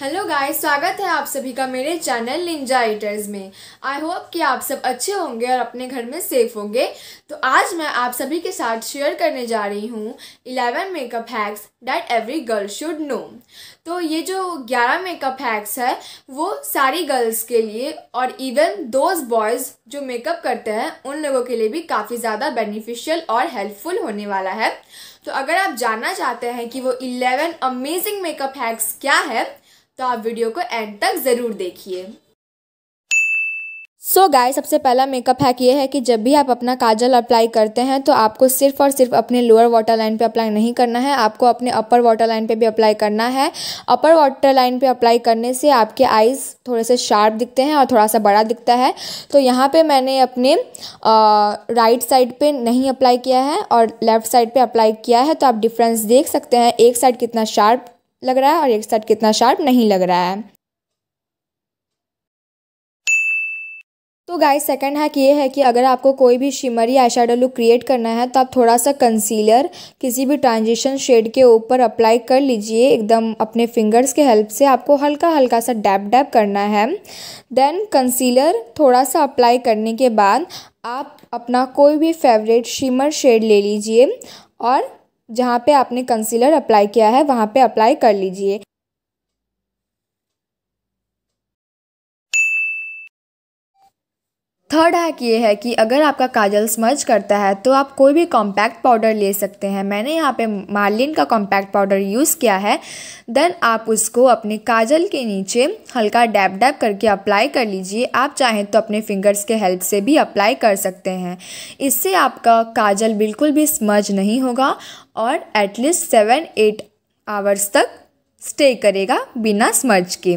hello guys स्वागत है आप सभी का मेरे चैनल निंजा एटर्स में आई होप कि आप सब अच्छे होंगे और अपने घर में सेफ होंगे तो आज मैं आप सभी के साथ शेयर करने जा रही हूँ eleven makeup hacks that every girl should know तो ये जो ग्यारह मेकअप हैक्स है वो सारी गर्ल्स के लिए और इवन दोज बॉयज़ जो मेकअप करते हैं उन लोगों के लिए भी काफ़ी ज़्यादा बेनिफिशियल और हेल्पफुल होने वाला है तो अगर आप जानना चाहते हैं कि वो इलेवन अमेजिंग मेकअप हैक्स क्या है तो आप वीडियो को एंड तक ज़रूर देखिए सो so गाय सबसे पहला मेकअप हैक ये है कि जब भी आप अपना काजल अप्लाई करते हैं तो आपको सिर्फ और सिर्फ अपने लोअर वाटर लाइन पे अप्लाई नहीं करना है आपको अपने अपर वाटर लाइन पे भी अप्लाई करना है अपर वाटर लाइन पे अप्लाई करने से आपके आइज़ थोड़े से शार्प दिखते हैं और थोड़ा सा बड़ा दिखता है तो यहाँ पर मैंने अपने राइट साइड पर नहीं अप्लाई किया है और लेफ़्ट साइड पर अप्लाई किया है तो आप डिफ्रेंस देख सकते हैं एक साइड कितना शार्प लग रहा है और एक साइड कितना शार्प नहीं लग रहा है तो गाइस सेकंड हैक ये है कि अगर आपको कोई भी शिमरी आई लुक क्रिएट करना है तो आप थोड़ा सा कंसीलर किसी भी ट्रांजिशन शेड के ऊपर अप्लाई कर लीजिए एकदम अपने फिंगर्स के हेल्प से आपको हल्का हल्का सा डैप डैप करना है देन कंसीलर थोड़ा सा अप्लाई करने के बाद आप अपना कोई भी फेवरेट शिमर शेड ले लीजिए और जहाँ पे आपने कंसीलर अप्लाई किया है वहाँ पे अप्लाई कर लीजिए थर्ड हैक ये है कि अगर आपका काजल स्मज करता है तो आप कोई भी कॉम्पैक्ट पाउडर ले सकते हैं मैंने यहाँ पे मार्लिन का कॉम्पैक्ट पाउडर यूज़ किया है देन आप उसको अपने काजल के नीचे हल्का डैप डैप करके अप्लाई कर लीजिए आप चाहें तो अपने फिंगर्स के हेल्प से भी अप्लाई कर सकते हैं इससे आपका काजल बिल्कुल भी स्मज नहीं होगा और एटलीस्ट सेवन एट आवर्स तक स्टे करेगा बिना स्मर्ज के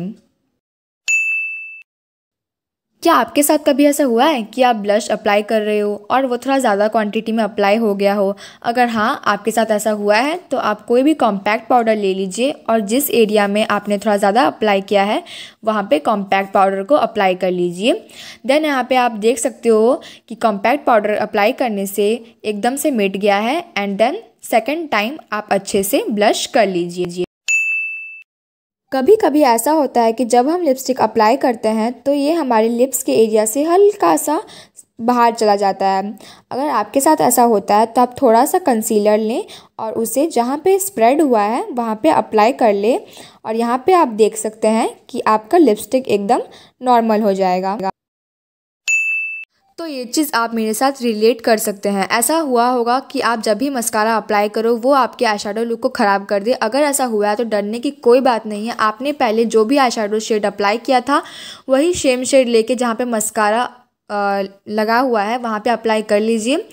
क्या आपके साथ कभी ऐसा हुआ है कि आप ब्लश अप्लाई कर रहे हो और वो थोड़ा ज़्यादा क्वांटिटी में अप्लाई हो गया हो अगर हाँ आपके साथ ऐसा हुआ है तो आप कोई भी कॉम्पैक्ट पाउडर ले लीजिए और जिस एरिया में आपने थोड़ा ज़्यादा अप्लाई किया है वहाँ पे कॉम्पैक्ट पाउडर को अप्लाई कर लीजिए देन यहाँ पर आप देख सकते हो कि कॉम्पैक्ट पाउडर अप्लाई करने से एकदम से मिट गया है एंड देन सेकेंड टाइम आप अच्छे से ब्लश कर लीजिए कभी कभी ऐसा होता है कि जब हम लिपस्टिक अप्लाई करते हैं तो ये हमारे लिप्स के एरिया से हल्का सा बाहर चला जाता है अगर आपके साथ ऐसा होता है तो आप थोड़ा सा कंसीलर लें और उसे जहाँ पे स्प्रेड हुआ है वहाँ पे अप्लाई कर लें और यहाँ पे आप देख सकते हैं कि आपका लिपस्टिक एकदम नॉर्मल हो जाएगा तो ये चीज़ आप मेरे साथ रिलेट कर सकते हैं ऐसा हुआ होगा कि आप जब भी मस्कारा अप्लाई करो वो आपके आई लुक को ख़राब कर दे अगर ऐसा हुआ है तो डरने की कोई बात नहीं है आपने पहले जो भी आई शेड अप्लाई किया था वही सेम शेड लेके जहाँ पे मस्कारा लगा हुआ है वहाँ पे अप्लाई कर लीजिए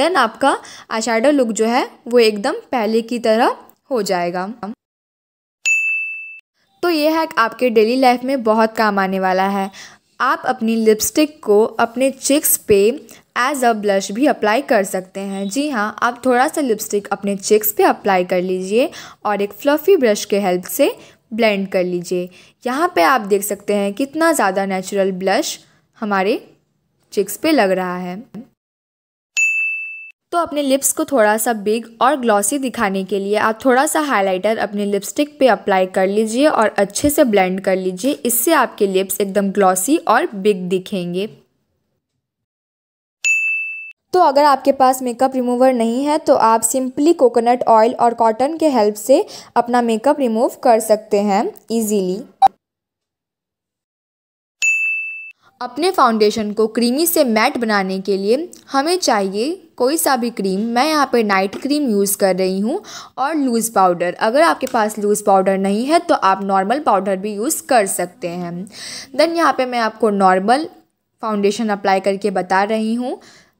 देन आपका आई लुक जो है वो एकदम पहले की तरह हो जाएगा तो ये हैक आपके डेली लाइफ में बहुत काम आने वाला है आप अपनी लिपस्टिक को अपने चिक्स पे एज अ ब्लश भी अप्लाई कर सकते हैं जी हाँ आप थोड़ा सा लिपस्टिक अपने चिक्स पे अप्लाई कर लीजिए और एक फ्लफ़ी ब्रश के हेल्प से ब्लेंड कर लीजिए यहाँ पे आप देख सकते हैं कितना ज़्यादा नेचुरल ब्लश हमारे चिक्स पे लग रहा है तो अपने लिप्स को थोड़ा सा बिग और ग्लॉसी दिखाने के लिए आप थोड़ा सा हाइलाइटर अपने लिपस्टिक पे अप्लाई कर लीजिए और अच्छे से ब्लेंड कर लीजिए इससे आपके लिप्स एकदम ग्लॉसी और बिग दिखेंगे तो अगर आपके पास मेकअप रिमूवर नहीं है तो आप सिंपली कोकोनट ऑयल और कॉटन के हेल्प से अपना मेकअप रिमूव कर सकते हैं ईजीली अपने फाउंडेशन को क्रीमी से मैट बनाने के लिए हमें चाहिए कोई सा भी क्रीम मैं यहाँ पे नाइट क्रीम यूज़ कर रही हूँ और लूज़ पाउडर अगर आपके पास लूज़ पाउडर नहीं है तो आप नॉर्मल पाउडर भी यूज़ कर सकते हैं देन यहाँ पे मैं आपको नॉर्मल फाउंडेशन अप्लाई करके बता रही हूँ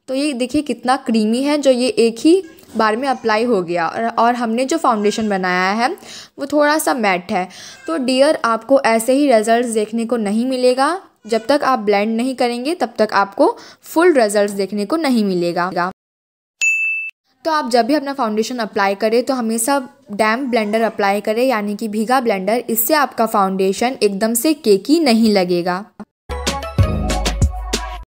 तो ये देखिए कितना क्रीमी है जो ये एक ही बार में अप्लाई हो गया और, हमने जो फाउंडेशन बनाया है वो थोड़ा सा मैट है तो डियर आपको ऐसे ही रिजल्ट देखने को नहीं मिलेगा जब तक आप ब्लेंड नहीं करेंगे तब तक आपको फुल रिजल्ट्स देखने को नहीं मिलेगा तो आप जब भी अपना फाउंडेशन अप्लाई करें तो हमेशा डैम ब्लेंडर अप्लाई करें यानी कि भीगा ब्लेंडर इससे आपका फाउंडेशन एकदम से केकी नहीं लगेगा